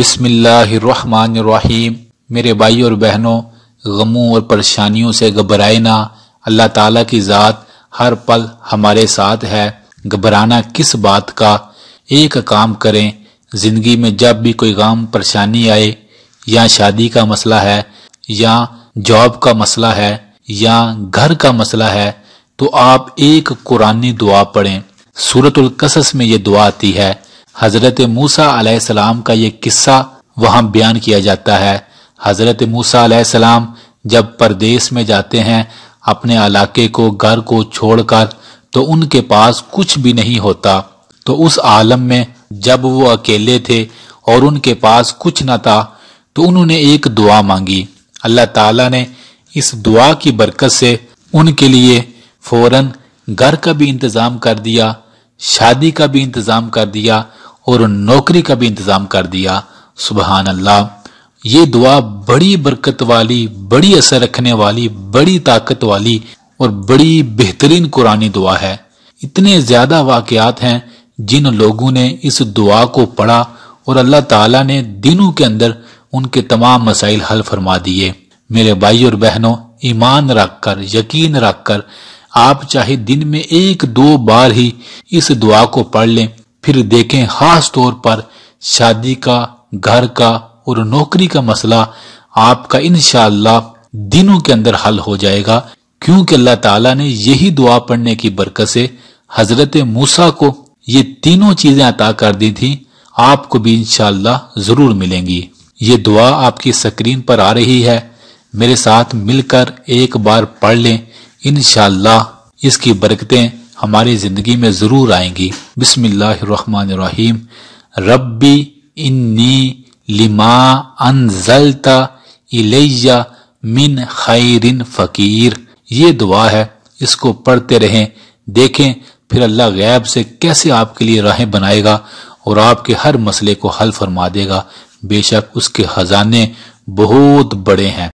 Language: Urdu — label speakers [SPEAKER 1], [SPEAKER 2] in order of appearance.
[SPEAKER 1] بسم اللہ الرحمن الرحیم میرے بھائی اور بہنوں غموں اور پریشانیوں سے گھبرائے نہ اللہ تعالیٰ کی ذات ہر پل ہمارے ساتھ ہے گھبرانا کس بات کا ایک کام کریں زندگی میں جب بھی کوئی غم پریشانی آئے یا شادی کا مسئلہ ہے یا جاب کا مسئلہ ہے یا گھر کا مسئلہ ہے تو آپ ایک قرآن دعا پڑھیں صورت القصص میں یہ دعا آتی ہے حضرت موسا علیہ السلام کا یہ قصہ وہاں بیان کیا جاتا ہے حضرت موسا علیہ السلام جب پردیس میں جاتے ہیں اپنے علاقے کو گھر کو چھوڑ کر تو ان کے پاس کچھ بھی نہیں ہوتا تو اس عالم میں جب وہ اکیلے تھے اور ان کے پاس کچھ نہ تھا تو انہوں نے ایک دعا مانگی اللہ تعالیٰ نے اس دعا کی برکت سے ان کے لیے فوراً گھر کا بھی انتظام کر دیا شادی کا بھی انتظام کر دیا اور نوکری کا بھی انتظام کر دیا سبحان اللہ یہ دعا بڑی برکت والی بڑی اثر رکھنے والی بڑی طاقت والی اور بڑی بہترین قرآن دعا ہے اتنے زیادہ واقعات ہیں جن لوگوں نے اس دعا کو پڑھا اور اللہ تعالیٰ نے دنوں کے اندر ان کے تمام مسائل حل فرما دیے میرے بھائی اور بہنوں ایمان رکھ کر یقین رکھ کر آپ چاہے دن میں ایک دو بار ہی اس دعا کو پڑھ لیں پھر دیکھیں خاص طور پر شادی کا گھر کا اور نوکری کا مسئلہ آپ کا انشاءاللہ دنوں کے اندر حل ہو جائے گا کیونکہ اللہ تعالیٰ نے یہی دعا پڑھنے کی برکت سے حضرت موسا کو یہ تینوں چیزیں عطا کر دی تھی آپ کو بھی انشاءاللہ ضرور ملیں گی یہ دعا آپ کی سکرین پر آ رہی ہے میرے ساتھ مل کر ایک بار پڑھ لیں انشاءاللہ اس کی برکتیں ہماری زندگی میں ضرور آئیں گی بسم اللہ الرحمن الرحیم ربی انی لما انزلتا الیہ من خیر فقیر یہ دعا ہے اس کو پڑھتے رہیں دیکھیں پھر اللہ غیب سے کیسے آپ کے لیے راہیں بنائے گا اور آپ کے ہر مسئلے کو حل فرما دے گا بے شک اس کے خزانے بہت بڑے ہیں